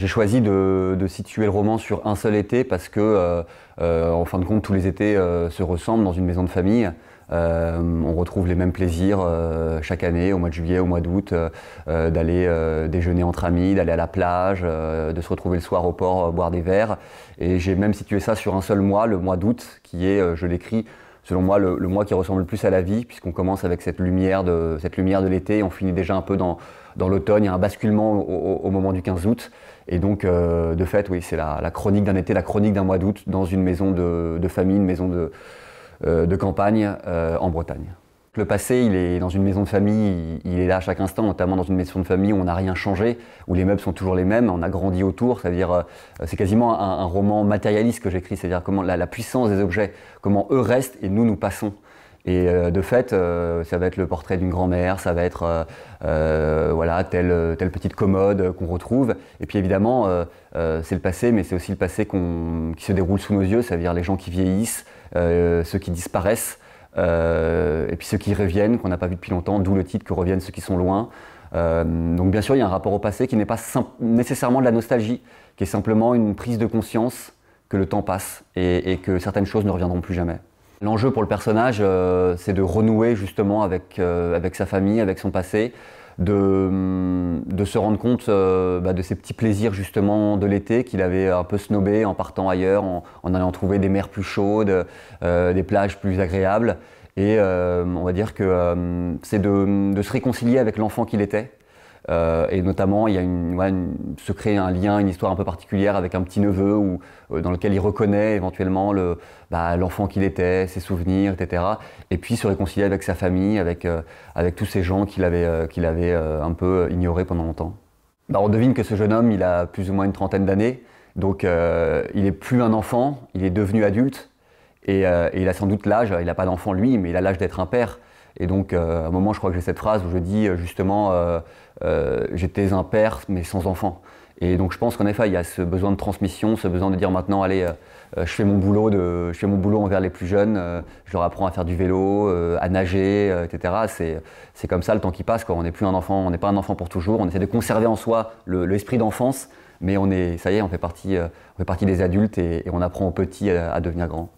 J'ai choisi de, situer le roman sur un seul été parce que, euh, euh, en fin de compte, tous les étés euh, se ressemblent dans une maison de famille. on retrouve les mêmes plaisirs chaque année, au mois de juillet, au mois d'août, d'aller déjeuner entre amis, d'aller à la plage, de se retrouver le soir au port, boire des verres. Et j'ai même situé ça sur un seul mois, le mois d'août, qui est, je l'écris, selon moi, le, mois qui ressemble le plus à la vie, puisqu'on commence avec cette lumière de, cette lumière de l'été on finit déjà un peu dans, dans l'automne. Il y a un basculement au, moment du 15 août. Et donc, euh, de fait, oui, c'est la, la, chronique d'un été, la chronique d'un mois d'août dans une maison de, de famille, une maison de, euh, de campagne euh, en Bretagne. Le passé, il est dans une maison de famille, il est là à chaque instant, notamment dans une maison de famille où on n'a rien changé, où les meubles sont toujours les mêmes, on a grandi autour, c'est-à-dire euh, c'est quasiment un, roman matérialiste que j'écris, c'est-à-dire comment la, puissance des objets, comment eux restent et nous nous passons. Et euh, de fait, euh, ça va être le portrait d'une grand-mère, ça va être voilà telle, petite commode qu'on retrouve. Et puis évidemment, c'est le passé, mais c'est aussi le passé qui se déroule sous nos yeux, c'est-à-dire les gens qui vieillissent, ceux qui disparaissent. Euh, et puis ceux qui reviennent, qu'on n'a pas vu depuis longtemps, d'où le titre que reviennent ceux qui sont loin. Euh, donc bien sûr, il y a un rapport au passé qui n'est pas nécessairement de la nostalgie, qui est simplement une prise de conscience que le temps passe et, que certaines choses ne reviendront plus jamais. L'enjeu pour le personnage, euh, c'est de renouer justement avec sa famille, avec son passé, Mm, de, se rendre compte euh, bah, de ces petits plaisirs justement de l'été qu'il avait un peu snobé en partant ailleurs, en, allant trouver des mers plus chaudes, euh, des plages plus agréables. Et euh, on va dire que c'est de, se réconcilier avec l'enfant qu'il était euh, et notamment, il y a une, ouais, se créer un lien, une histoire un peu particulière avec un petit neveu euh, dans lequel il reconnaît éventuellement bah, l'enfant qu'il était, ses souvenirs, etc. Et puis se réconcilier avec sa famille, avec, euh, tous ces gens qu'il avait, un peu ignorés pendant longtemps. Bah, on devine que ce jeune homme, il a plus ou moins une trentaine d'années, donc il n'est plus un enfant, il est devenu adulte. Euh, et, il a sans doute l'âge, il n'a pas d'enfant lui, mais il a l'âge d'être un père. Et donc, euh, à un moment, je crois que j'ai cette phrase où je dis euh, justement J'étais un père, mais sans enfant. Et donc, je pense qu'en effet, il y a ce besoin de transmission, ce besoin de dire maintenant Allez, je, fais mon boulot je fais mon boulot envers les plus jeunes, je leur apprends à faire du vélo, à nager, etc. C'est comme ça le temps qui passe. Quoi. On n'est plus un enfant, on n'est pas un enfant pour toujours. On essaie de conserver en soi l'esprit d'enfance, mais on est, ça y est, on fait partie, des adultes et, on apprend aux petits à, à devenir grands.